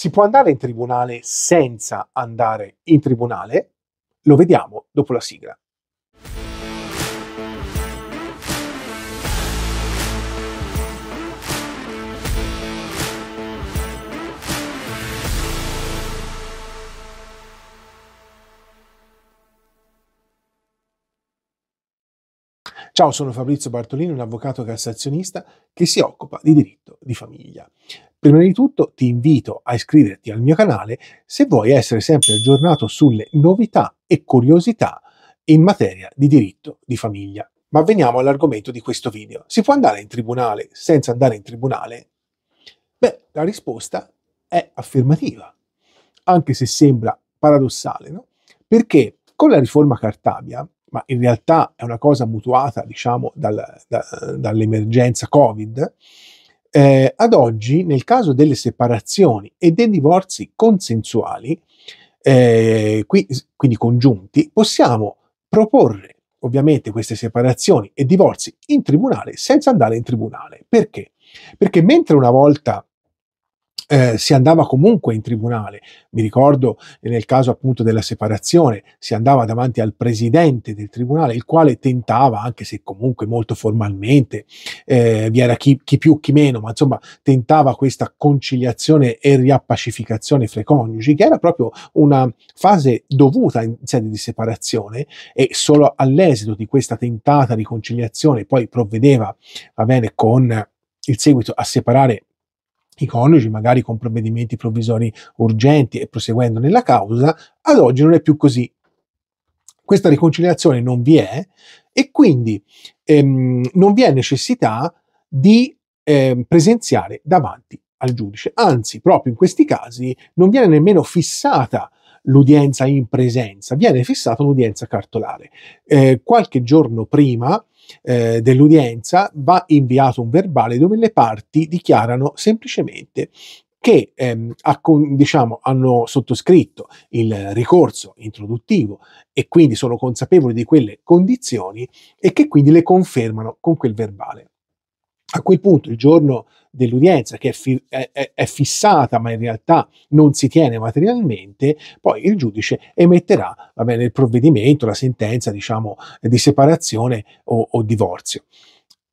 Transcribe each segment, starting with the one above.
Si può andare in tribunale senza andare in tribunale? Lo vediamo dopo la sigla. Ciao, sono Fabrizio Bartolini, un avvocato cassazionista che si occupa di diritto di famiglia. Prima di tutto ti invito a iscriverti al mio canale se vuoi essere sempre aggiornato sulle novità e curiosità in materia di diritto di famiglia. Ma veniamo all'argomento di questo video. Si può andare in tribunale senza andare in tribunale? Beh, la risposta è affermativa, anche se sembra paradossale, no? Perché con la riforma Cartabia, ma in realtà è una cosa mutuata, diciamo, dal, da, dall'emergenza Covid, eh, ad oggi, nel caso delle separazioni e dei divorzi consensuali, eh, qui, quindi congiunti, possiamo proporre ovviamente queste separazioni e divorzi in tribunale senza andare in tribunale. Perché? Perché mentre una volta eh, si andava comunque in tribunale. Mi ricordo nel caso appunto della separazione, si andava davanti al presidente del tribunale, il quale tentava, anche se comunque molto formalmente, eh, vi era chi, chi, più chi meno, ma insomma tentava questa conciliazione e riappacificazione fra i coniugi, che era proprio una fase dovuta in sede di separazione e solo all'esito di questa tentata riconciliazione poi provvedeva, va bene, con il seguito a separare i coniugi, magari con provvedimenti provvisori urgenti e proseguendo nella causa, ad oggi non è più così. Questa riconciliazione non vi è e quindi ehm, non vi è necessità di ehm, presenziare davanti al giudice. Anzi, proprio in questi casi non viene nemmeno fissata l'udienza in presenza, viene fissata un'udienza cartolare. Eh, qualche giorno prima eh, dell'udienza va inviato un verbale dove le parti dichiarano semplicemente che ehm, ha, diciamo, hanno sottoscritto il ricorso introduttivo e quindi sono consapevoli di quelle condizioni e che quindi le confermano con quel verbale. A quel punto, il giorno dell'udienza, che è, fi- è, è, fissata ma in realtà non si tiene materialmente, poi il giudice emetterà bene, il provvedimento, la sentenza diciamo, di separazione o, o divorzio.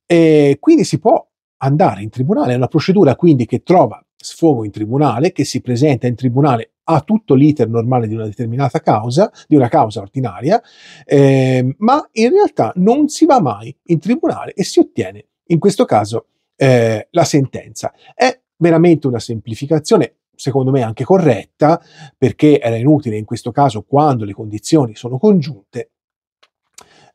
E quindi si può andare in tribunale, è una procedura quindi che trova sfogo in tribunale, che si presenta in tribunale a tutto l'iter normale di una determinata causa, di una causa ordinaria, eh, ma in realtà non si va mai in tribunale e si ottiene in questo caso eh, la sentenza è veramente una semplificazione secondo me anche corretta, perché era inutile in questo caso quando le condizioni sono congiunte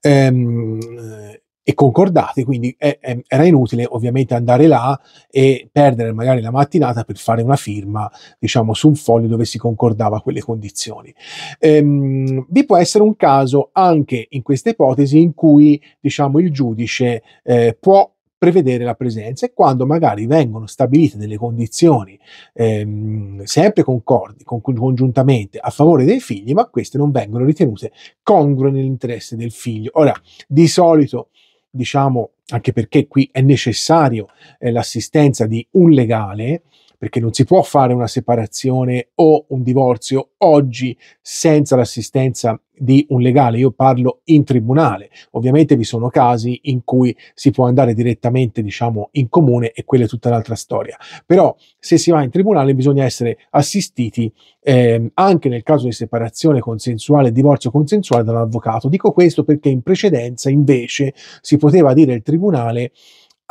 ehm, eh, e concordate, quindi è, è, era inutile ovviamente andare là e perdere magari la mattinata per fare una firma, diciamo, su un foglio dove si concordava quelle condizioni. Ehm, vi può essere un caso anche in questa ipotesi in cui, diciamo, il giudice eh, può prevedere la presenza e quando magari vengono stabilite delle condizioni ehm, sempre concordi, con, congiuntamente a favore dei figli, ma queste non vengono ritenute congrue nell'interesse del figlio. Ora, di solito, diciamo, anche perché qui è necessario eh, l'assistenza di un legale, perché non si può fare una separazione o un divorzio oggi senza l'assistenza di un legale, io parlo in tribunale. Ovviamente vi sono casi in cui si può andare direttamente, diciamo, in comune e quella è tutta un'altra storia. Però se si va in tribunale bisogna essere assistiti eh, anche nel caso di separazione consensuale e divorzio consensuale da un avvocato. Dico questo perché in precedenza invece si poteva dire al tribunale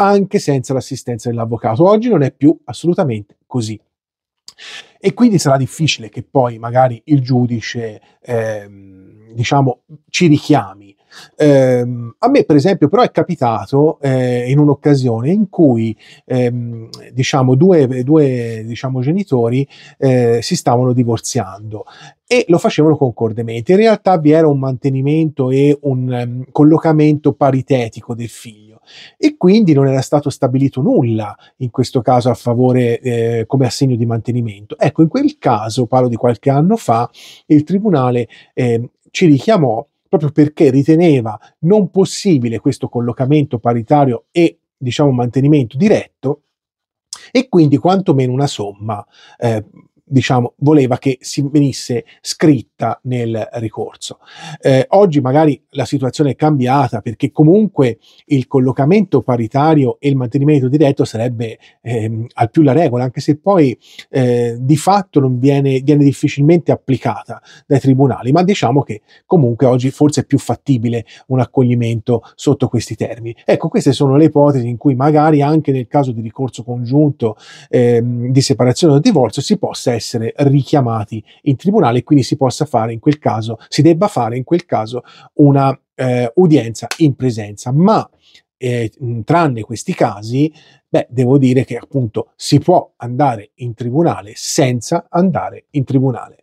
anche senza l'assistenza dell'avvocato. Oggi non è più assolutamente così. E quindi sarà difficile che poi magari il giudice eh, diciamo, ci richiami. Eh, a me, per esempio, però è capitato eh, in un'occasione in cui ehm, diciamo, due, due diciamo, genitori eh, si stavano divorziando e lo facevano concordemente. In realtà vi era un mantenimento e un um, collocamento paritetico del figlio e quindi non era stato stabilito nulla in questo caso a favore eh, come assegno di mantenimento. Ecco, in quel caso, parlo di qualche anno fa, il tribunale eh, ci richiamò proprio perché riteneva non possibile questo collocamento paritario e diciamo mantenimento diretto e quindi quantomeno una somma eh, diciamo, voleva che si venisse scritta nel ricorso. Eh, oggi magari la situazione è cambiata perché comunque il collocamento paritario e il mantenimento diretto sarebbe ehm, al più la regola, anche se poi eh, di fatto non viene, viene difficilmente applicata dai tribunali, ma diciamo che comunque oggi forse è più fattibile un accoglimento sotto questi termini. Ecco, queste sono le ipotesi in cui magari anche nel caso di ricorso congiunto ehm, di separazione o divorzio si possa essere essere richiamati in tribunale e quindi si possa fare in quel caso, si debba fare in quel caso una eh, udienza in presenza. Ma eh, tranne questi casi, beh, devo dire che appunto si può andare in tribunale senza andare in tribunale.